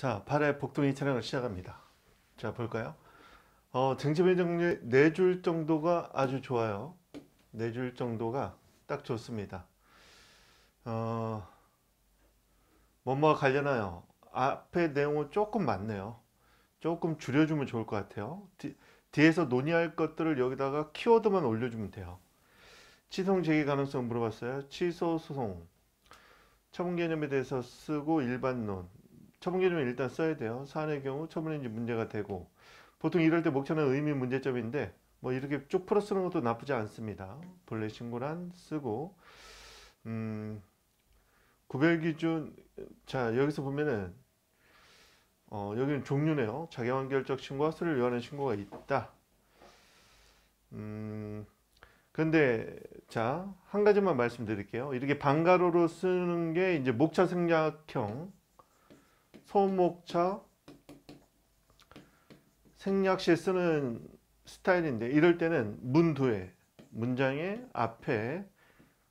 자, 발회 복동이 차량을 시작합니다. 자, 볼까요? 어, 등지배 정리 4줄 정도가 아주 좋아요. 4줄 정도가 딱 좋습니다. 어, 뭐뭐가 갈려나요? 앞에 내용은 조금 많네요. 조금 줄여주면 좋을 것 같아요. 뒤, 뒤에서 논의할 것들을 여기다가 키워드만 올려주면 돼요. 취소 제기 가능성 물어봤어요. 취소 소송. 처분 개념에 대해서 쓰고 일반론. 처분기준을 일단 써야 돼요. 사안의 경우 처분인지 문제가 되고 보통 이럴 때 목차는 의미 문제점인데 뭐 이렇게 쭉 풀어 쓰는 것도 나쁘지 않습니다. 본래 신고란 쓰고 음, 구별 기준 자 여기서 보면은 어, 여기는 종류네요. 자기완결적 신고와 수를 요하는 신고가 있다. 음, 근데 자 한 가지만 말씀드릴게요. 이렇게 반가로로 쓰는 게 이제 목차 생략형 소목차 생략시 에 쓰는 스타일인데 이럴 때는 문두에 문장의 앞에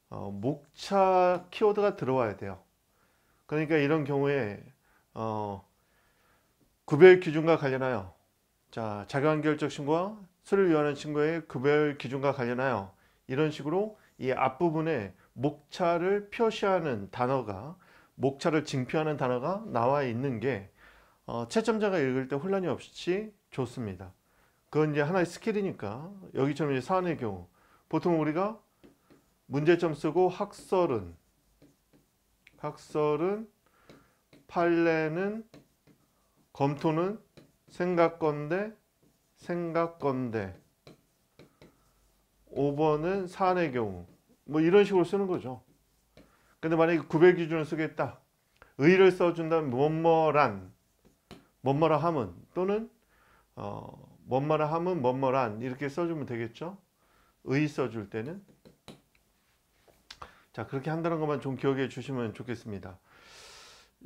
어, 목차 키워드가 들어와야 돼요. 그러니까 이런 경우에 어, 구별 기준과 관련하여 자 자가관계적 신고와 수를 위하는 신고의 구별 기준과 관련하여 이런 식으로 이 앞부분에 목차를 표시하는 단어가 목차를 징표하는 단어가 나와 있는 게 어, 채점자가 읽을 때 혼란이 없이 좋습니다. 그건 이제 하나의 스킬이니까 여기처럼 이제 사안의 경우 보통 우리가 문제점 쓰고 학설은 학설은 판례는 검토는 생각건데 생각건데 5번은 사안의 경우 뭐 이런 식으로 쓰는 거죠. 근데 만약에 구별 기준을 쓰겠다. 의를 써준다면 뭐뭐란 뭐뭐라 함은 또는 어, 뭐뭐라 함은 뭐뭐란 이렇게 써주면 되겠죠. 의 써줄 때는 자 그렇게 한다는 것만 좀 기억해 주시면 좋겠습니다.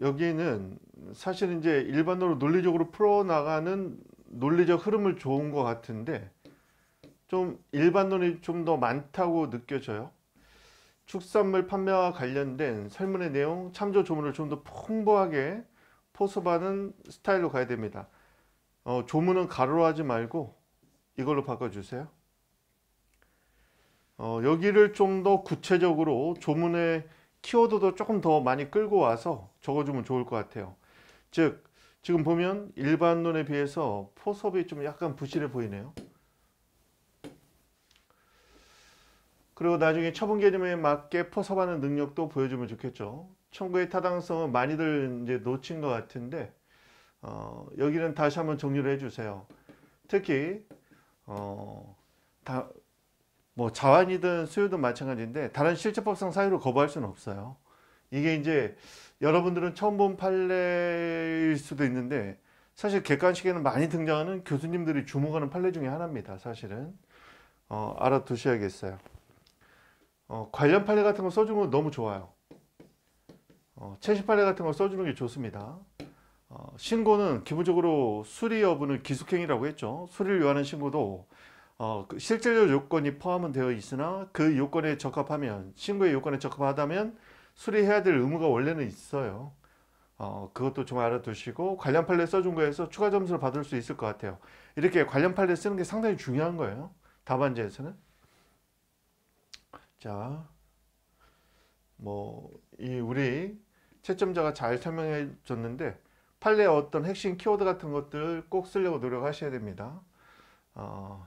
여기는 사실 이제 일반으로 논리적으로 풀어나가는 논리적 흐름을 좋은 것 같은데 좀 일반론이 좀 더 많다고 느껴져요. 축산물 판매와 관련된 설문의 내용, 참조 조문을 좀 더 풍부하게 포섭하는 스타일로 가야 됩니다. 어, 조문은 가로로 하지 말고 이걸로 바꿔주세요. 어, 여기를 좀 더 구체적으로 조문의 키워드도 조금 더 많이 끌고 와서 적어주면 좋을 것 같아요. 즉, 지금 보면 일반론에 비해서 포섭이 좀 약간 부실해 보이네요. 그리고 나중에 처분 개념에 맞게 포섭하는 능력도 보여주면 좋겠죠. 청구의 타당성은 많이들 이제 놓친 것 같은데 어, 여기는 다시 한번 정리를 해주세요. 특히 어, 다, 뭐 자환이든 수요든 마찬가지인데 다른 실제법상 사유로 거부할 수는 없어요. 이게 이제 여러분들은 처음 본 판례일 수도 있는데 사실 객관식에는 많이 등장하는 교수님들이 주목하는 판례 중에 하나입니다. 사실은 어, 알아두셔야겠어요. 어, 관련 판례 같은 거 써주는 건 너무 좋아요. 어, 채식 판례 같은 거 써주는 게 좋습니다. 어, 신고는 기본적으로 수리 여부는 기숙행위라고 했죠. 수리를 요하는 신고도 어, 그 실질적 요건이 포함 되어 있으나 그 요건에 적합하면 신고의 요건에 적합하다면 수리해야 될 의무가 원래는 있어요. 어, 그것도 좀 알아두시고 관련 판례 써준 거에서 추가 점수를 받을 수 있을 것 같아요. 이렇게 관련 판례 쓰는 게 상당히 중요한 거예요. 답안지에서는. 자, 뭐, 이 우리 채점자가 잘 설명해 줬는데, 판례 어떤 핵심 키워드 같은 것들 꼭 쓰려고 노력하셔야 됩니다. 어,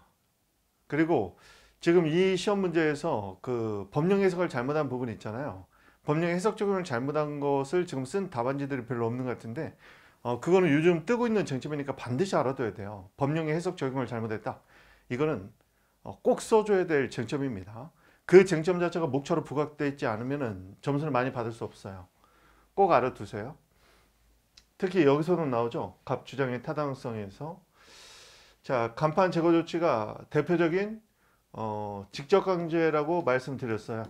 그리고 지금 이 시험 문제에서 그 법령 해석을 잘못한 부분 있잖아요. 법령 해석 적용을 잘못한 것을 지금 쓴 답안지들이 별로 없는 것 같은데 어, 그거는 요즘 뜨고 있는 정치이니까 반드시 알아둬야 돼요. 법령의 해석 적용을 잘못했다. 이거는 어, 꼭 써줘야 될 쟁점입니다. 그 쟁점 자체가 목차로 부각되어 있지 않으면 점수를 많이 받을 수 없어요. 꼭 알아두세요. 특히 여기서는 나오죠. 갑 주장의 타당성에서 자 간판 제거 조치가 대표적인 어, 직접 강제라고 말씀드렸어요.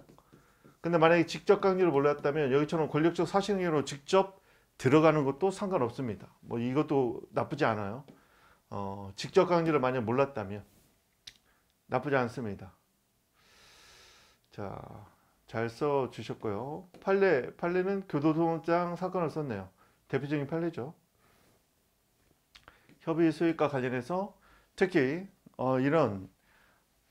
근데 만약에 직접 강제를 몰랐다면 여기처럼 권력적 사실행위로 직접 들어가는 것도 상관없습니다. 뭐 이것도 나쁘지 않아요. 어, 직접 강제를 만약 몰랐다면 나쁘지 않습니다. 자, 잘 써주셨고요. 판례, 판례는 교도소장 사건을 썼네요. 대표적인 판례죠. 협의 수익과 관련해서 특히 어, 이런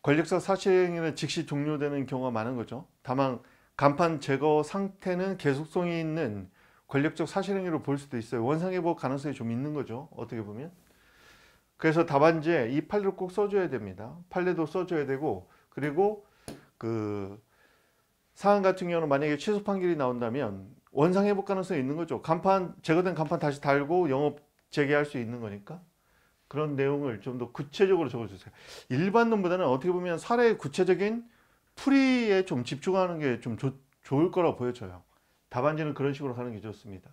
권력사 사실행위는 즉시 종료되는 경우가 많은 거죠. 다만 간판 제거 상태는 계속성이 있는 권력적 사실행위로 볼 수도 있어요. 원상회복 가능성이 좀 있는 거죠. 어떻게 보면. 그래서 답안지에 이 판례를 꼭 써줘야 됩니다. 판례도 써줘야 되고 그리고 그 사안 같은 경우는 만약에 취소 판결이 나온다면 원상 회복 가능성이 있는 거죠. 간판 제거된 간판 다시 달고 영업 재개할 수 있는 거니까 그런 내용을 좀 더 구체적으로 적어주세요. 일반론보다는 어떻게 보면 사례의 구체적인 풀이에 좀 집중하는 게 좀 좋을 거라고 보여져요. 답안지는 그런 식으로 하는 게 좋습니다.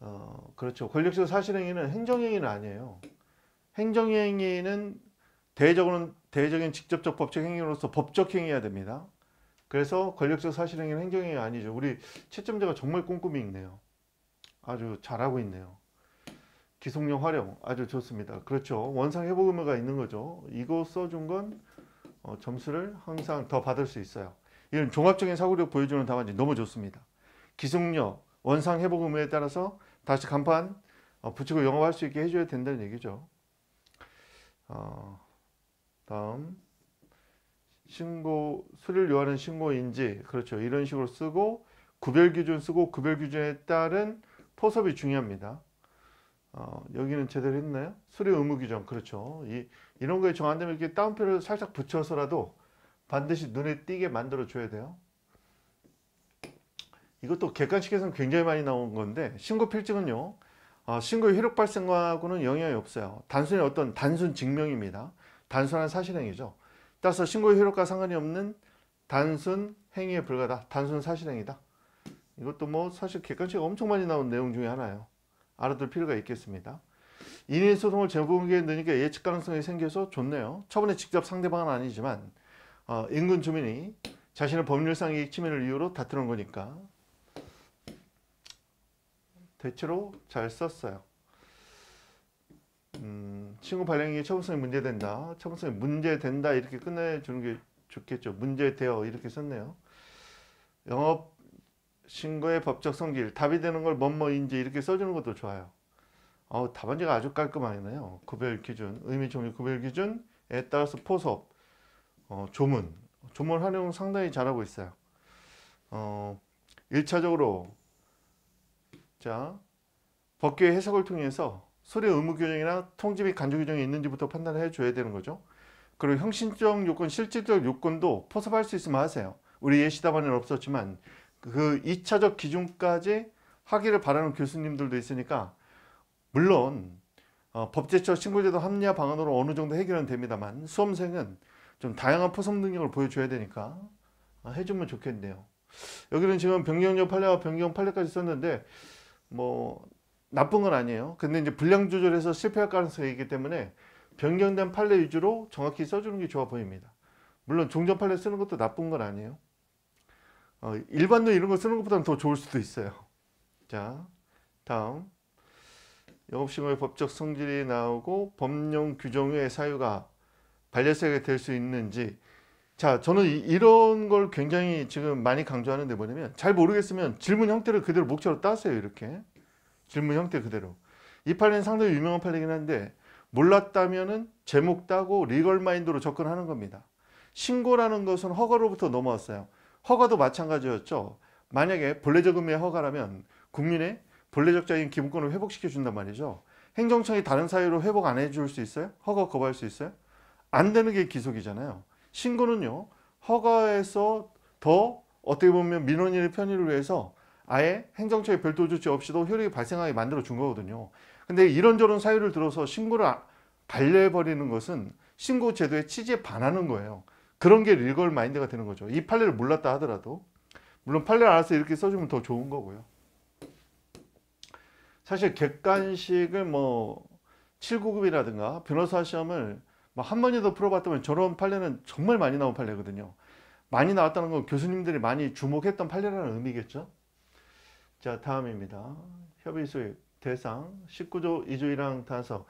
어, 그렇죠. 권력적 사실행위는 행정행위는 아니에요. 행정행위는 대외적으로는 대외적인 직접적 법적 행위로서 법적 행위해야 됩니다. 그래서 권력적 사실행위는 행정행위가 아니죠. 우리 채점자가 정말 꼼꼼히 읽네요. 아주 잘하고 있네요. 기속력 활용 아주 좋습니다. 그렇죠. 원상 회복 의무가 있는 거죠. 이거 써준 건 어, 점수를 항상 더 받을 수 있어요. 이런 종합적인 사고력 보여주는 답안지 너무 좋습니다. 기속력, 원상 회복 의무에 따라서 다시 간판 붙이고 어, 영업할 수 있게 해줘야 된다는 얘기죠. 어... 다음 신고 수리를 요하는 신고인지 그렇죠 이런 식으로 쓰고 구별 기준 쓰고 구별 기준에 따른 포섭이 중요합니다 어, 여기는 제대로 했나요? 수리 의무 규정 그렇죠 이, 이런 거에 정한다면 이렇게 따옴표를 살짝 붙여서라도 반드시 눈에 띄게 만들어 줘야 돼요 이것도 객관식에서는 굉장히 많이 나온 건데 신고 필증은요 어, 신고의 효력 발생과는 영향이 없어요 단순히 어떤 단순 증명입니다 단순한 사실행위죠. 따라서 신고의 효력과 상관이 없는 단순 행위에 불과다. 단순 사실행위다. 이것도 뭐 사실 객관식 엄청 많이 나온 내용 중에 하나예요. 알아둘 필요가 있겠습니다. 인인 소송을 제공에 넣으니까 예측 가능성이 생겨서 좋네요. 처분에 직접 상대방은 아니지만 어, 인근 주민이 자신의 법률상 이익 침해를 이유로 다투는 거니까 대체로 잘 썼어요. 음, 친구 발행이 처분성이 문제된다. 처분성이 문제된다 이렇게 끝내주는 게 좋겠죠. 문제되어 이렇게 썼네요. 영업 신고의 법적 성질, 답이 되는 걸 뭐뭐인지 이렇게 써주는 것도 좋아요. 어, 답안지가 아주 깔끔하네요. 구별 기준, 의미 종류 구별 기준에 따라서 포섭, 어, 조문, 조문 활용 상당히 잘하고 있어요. 어, 1차적으로 자 법규의 해석을 통해서 소리 의무 규정이나 통지 및 간주 규정이 있는지부터 판단을 해줘야 되는 거죠. 그리고 형식적 요건, 실질적 요건도 포섭할 수 있으면 하세요. 우리 예시답안에는 없었지만 그 2차적 기준까지 하기를 바라는 교수님들도 있으니까 물론 어, 법제처 신고제도 합리화 방안으로 어느 정도 해결은 됩니다만 수험생은 좀 다양한 포섭 능력을 보여줘야 되니까 아, 해주면 좋겠네요. 여기는 지금 변경력 판례와 변경 판례까지 썼는데 뭐 나쁜 건 아니에요. 근데 이제 불량 조절에서 실패할 가능성이 있기 때문에 변경된 판례 위주로 정확히 써주는 게 좋아 보입니다. 물론 종전 판례 쓰는 것도 나쁜 건 아니에요. 어, 일반도 이런 거 쓰는 것보다는 더 좋을 수도 있어요. 자, 다음. 영업신고의 법적 성질이 나오고 법령 규정의 사유가 반려세가 될수 있는지 자 저는 이, 런걸 굉장히 지금 많이 강조하는데 뭐냐면 잘 모르겠으면 질문 형태를 그대로 목차로 따세요 이렇게 질문 형태 그대로 이 판례는 상당히 유명한 판례긴 이 한데 몰랐다면은 제목 따고 리걸 마인드로 접근하는 겁니다. 신고라는 것은 허가로부터 넘어왔어요. 허가도 마찬가지였죠. 만약에 본래적금의 허가라면 국민의 본래적자인 기본권을 회복시켜 준단 말이죠. 행정청이 다른 사유로 회복 안 해줄 수 있어요? 허가 거부할 수 있어요? 안 되는 게 기속이잖아요. 신고는요. 허가에서 더 어떻게 보면 민원인의 편의를 위해서 아예 행정처의 별도 조치 없이도 효력이 발생하게 만들어 준 거거든요. 근데 이런저런 사유를 들어서 신고를 반려해버리는 것은 신고 제도의 취지에 반하는 거예요. 그런 게 리걸 마인드가 되는 거죠. 이 판례를 몰랐다 하더라도 물론 판례를 알아서 이렇게 써주면 더 좋은 거고요. 사실 객관식을 뭐 7구급이라든가 변호사 시험을 뭐 한 번이 라도 풀어봤다면 저런 판례는 정말 많이 나온 판례거든요. 많이 나왔다는 건 교수님들이 많이 주목했던 판례라는 의미겠죠. 자 다음입니다. 협의 수익 대상 19조 2조이랑 단서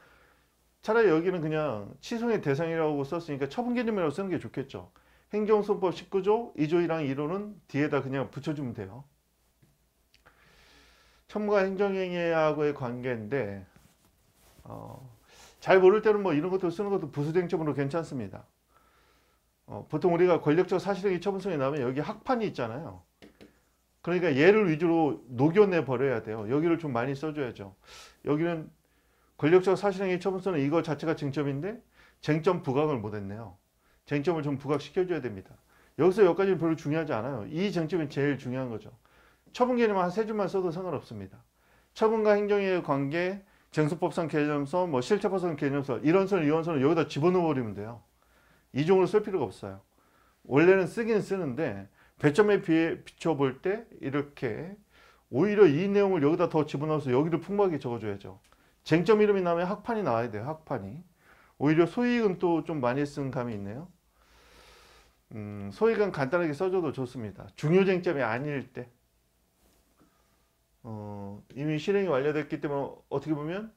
차라리 여기는 그냥 취소의 대상이라고 썼으니까 처분 개념이라고 쓰는 게 좋겠죠. 행정소법 19조 2조이랑 1호는 뒤에다 그냥 붙여주면 돼요. 첨가 행정행위하고의 관계인데 어, 잘 모를 때는 뭐 이런 것도 쓰는 것도 부수쟁점으로 괜찮습니다. 어, 보통 우리가 권력적 사실행위 처분성이 나오면 여기 학판이 있잖아요. 그러니까 얘를 위주로 녹여내 버려야 돼요. 여기를 좀 많이 써줘야죠. 여기는 권력적 사실행위 처분서는 이거 자체가 쟁점인데 쟁점 부각을 못했네요. 쟁점을 좀 부각시켜줘야 됩니다. 여기서 여기까지는 별로 중요하지 않아요. 이 쟁점이 제일 중요한 거죠. 처분 개념 한세 줄만 써도 상관없습니다. 처분과 행정의 관계, 쟁수법상 개념서뭐 실체법상 개념서 이런 선, 이런 선을 여기다 집어넣어버리면 돼요. 이종으로 쓸 필요가 없어요. 원래는 쓰긴 쓰는데 배점에 비해 비춰볼 때 이렇게 오히려 이 내용을 여기다 더 집어넣어서 여기를 풍부하게 적어줘야죠. 쟁점 이름이 나면 학판이 나와야 돼요. 학판이. 오히려 소익은또 좀 많이 쓴 감이 있네요. 음, 소익은 간단하게 써줘도 좋습니다. 중요 쟁점이 아닐 때. 어, 이미 실행이 완료됐기 때문에 어떻게 보면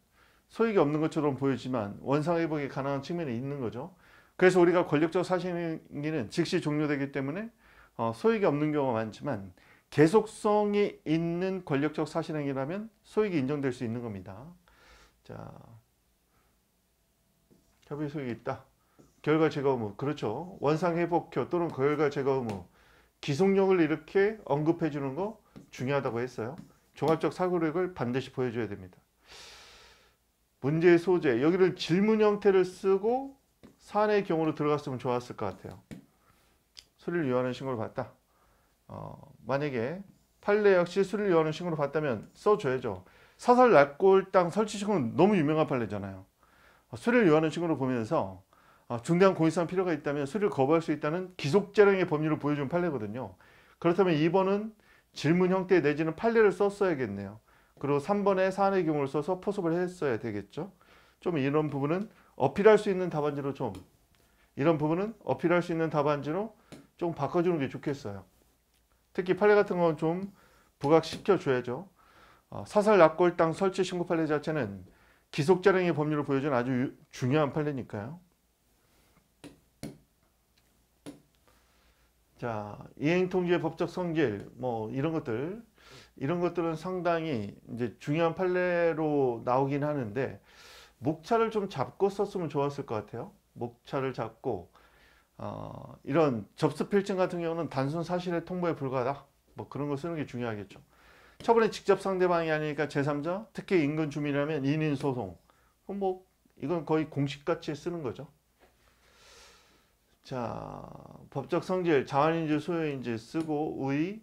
소익이 없는 것처럼 보이지만 원상회복이 가능한 측면이 있는 거죠. 그래서 우리가 권력적 사실행위는 즉시 종료되기 때문에 어, 소익이 없는 경우가 많지만 계속성이 있는 권력적 사실행위라면 소익이 인정될 수 있는 겁니다. 자, 협의 소익이 있다. 결과 제거 의무, 그렇죠. 원상회복효 또는 결과 제거 의무, 기속력을 이렇게 언급해 주는 거 중요하다고 했어요. 종합적 사고력을 반드시 보여줘야 됩니다. 문제의 소재, 여기를 질문 형태를 쓰고 사안의 경우로 들어갔으면 좋았을 것 같아요. 수리를 요하는 신고를 받다. 어, 만약에 판례 역시 수리를 요하는 신고를 받다면 써줘야죠. 사설 낙골당 설치 신고는 너무 유명한 판례잖아요. 어, 수리를 요하는 신고를 보면서 어, 중대한 고의성 필요가 있다면 수리를 거부할 수 있다는 기속재량의 법률을 보여준 판례거든요. 그렇다면 2번은 질문 형태 내지는 판례를 썼어야겠네요. 그리고 3번에 사안의 경우를 써서 포섭을 했어야 되겠죠. 좀 이런 부분은 어필할 수 있는 답안지로 좀 이런 부분은 어필할 수 있는 답안지로 좀 바꿔주는 게 좋겠어요. 특히 판례 같은 건 좀 부각시켜줘야죠. 어, 사설 낙골당 설치 신고 판례 자체는 기속자령의 법률을 보여주 아주 유, 중요한 판례니까요. 자, 이행통지의 법적 성질, 뭐, 이런 것들, 이런 것들은 상당히 이제 중요한 판례로 나오긴 하는데, 목차를 좀 잡고 썼으면 좋았을 것 같아요. 목차를 잡고, 어, 이런 접수 필증 같은 경우는 단순 사실의 통보에 불과하다. 뭐 그런 거 쓰는 게 중요하겠죠. 처분의 직접 상대방이 아니니까 제3자, 특히 인근 주민이라면 인인 소송. 뭐 이건 거의 공식같이 쓰는 거죠. 자, 법적 성질, 자원인지 소유인지 쓰고 의,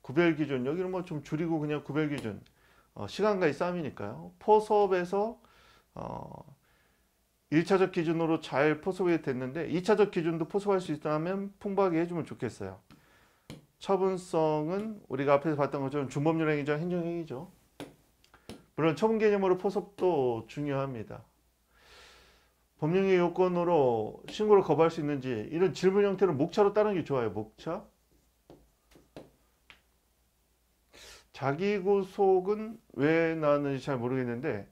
구별 기준. 여기는 뭐좀 줄이고 그냥 구별 기준. 어, 시간과의 싸움이니까요. 포섭에서 어, 1차적 기준으로 잘 포섭이 됐는데 2차적 기준도 포섭할 수 있다면 풍부하게 해주면 좋겠어요. 처분성은 우리가 앞에서 봤던 것처럼 준법률행위죠. 행정행위죠. 물론 처분 개념으로 포섭도 중요합니다. 법령의 요건으로 신고를 거부할 수 있는지 이런 질문 형태를 목차로 따는 게 좋아요. 목차. 자기구속은 왜 나왔는지 잘 모르겠는데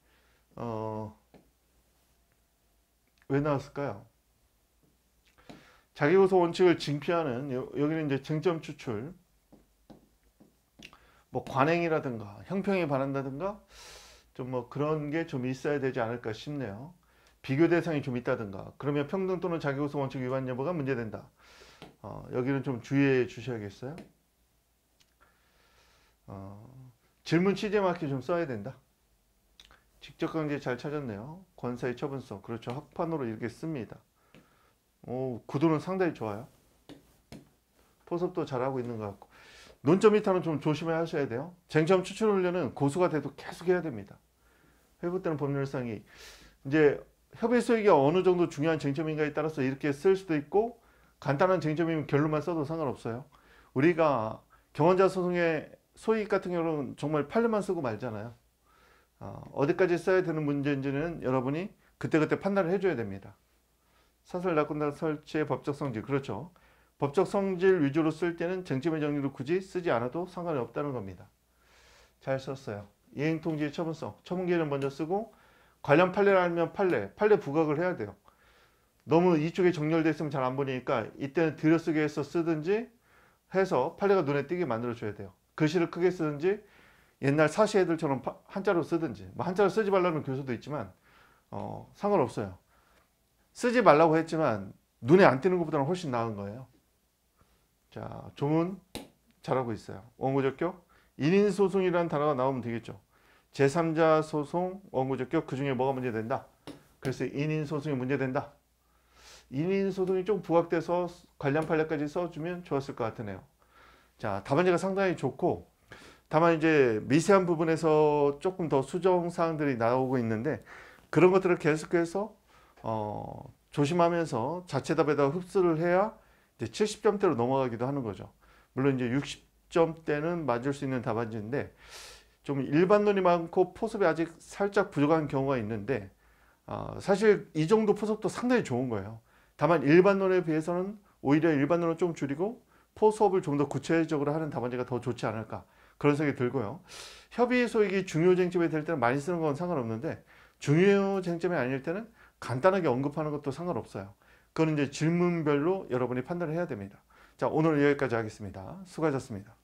어, 왜 나왔을까요? 자기고소 원칙을 징피하는 여기는 이제 쟁점 추출 뭐 관행이라든가 형평에 반한다든가 좀 뭐 그런 게 좀 있어야 되지 않을까 싶네요. 비교 대상이 좀 있다든가 그러면 평등 또는 자기고소 원칙 위반 여부가 문제된다. 어, 여기는 좀 주의해 주셔야겠어요. 어, 질문 취재 마크 좀 써야 된다. 직접 강제 잘 찾았네요. 권사의 처분성. 그렇죠. 학판으로 이렇게 씁니다. 오, 구도는 상당히 좋아요. 포섭도 잘하고 있는 것 같고. 논점 이탈은 좀조심 하셔야 돼요. 쟁점 추출 훈련은 고수가 돼도 계속 해야 됩니다. 회복되는 법률상이 이제 협의 소액이 어느 정도 중요한 쟁점인가에 따라서 이렇게 쓸 수도 있고 간단한 쟁점이면 결론만 써도 상관없어요. 우리가 경원자 소송의 소익 같은 경우는 정말 판례만 쓰고 말잖아요. 어, 어디까지 써야 되는 문제인지는 여러분이 그때그때 판단을 해줘야 됩니다. 사설 낙관단 설치의 법적 성질 그렇죠. 법적 성질 위주로 쓸 때는 쟁점의 정리를 굳이 쓰지 않아도 상관이 없다는 겁니다. 잘 썼어요. 예행통지의 처분성 처분기회는 먼저 쓰고 관련 판례를 알면 판례 판례 부각을 해야 돼요. 너무 이쪽에 정렬돼 있으면 잘 안 보니까 이때는 들여쓰기해서 쓰든지 해서 판례가 눈에 띄게 만들어줘야 돼요. 글씨를 크게 쓰든지 옛날 사시 애들처럼 한자로 쓰든지 뭐 한자로 쓰지 말라는 교수도 있지만 어, 상관없어요. 쓰지 말라고 했지만 눈에 안 띄는 것보다는 훨씬 나은 거예요. 자, 조문 잘하고 있어요. 원고적격, 인인소송이라는 단어가 나오면 되겠죠. 제3자 소송, 원고적격 그 중에 뭐가 문제된다? 그래서 인인소송이 문제된다. 인인소송이 좀 부각돼서 관련 판례까지 써주면 좋았을 것 같으네요. 자, 답안지가 상당히 좋고 다만 이제 미세한 부분에서 조금 더 수정 사항들이 나오고 있는데 그런 것들을 계속해서 어, 조심하면서 자체 답에다 흡수를 해야 이제 70점대로 넘어가기도 하는 거죠. 물론 이제 60점대는 맞을 수 있는 답안지인데 좀 일반론이 많고 포섭이 아직 살짝 부족한 경우가 있는데 어, 사실 이 정도 포섭도 상당히 좋은 거예요. 다만 일반론에 비해서는 오히려 일반론을 좀 줄이고 포섭을좀 더 구체적으로 하는 답안지가 더 좋지 않을까 그런 생각이 들고요. 협의 소액이 중요 쟁점이 될 때는 많이 쓰는 건 상관없는데 중요 쟁점이 아닐 때는 간단하게 언급하는 것도 상관없어요. 그건 이제 질문별로 여러분이 판단을 해야 됩니다. 자, 오늘 여기까지 하겠습니다. 수고하셨습니다.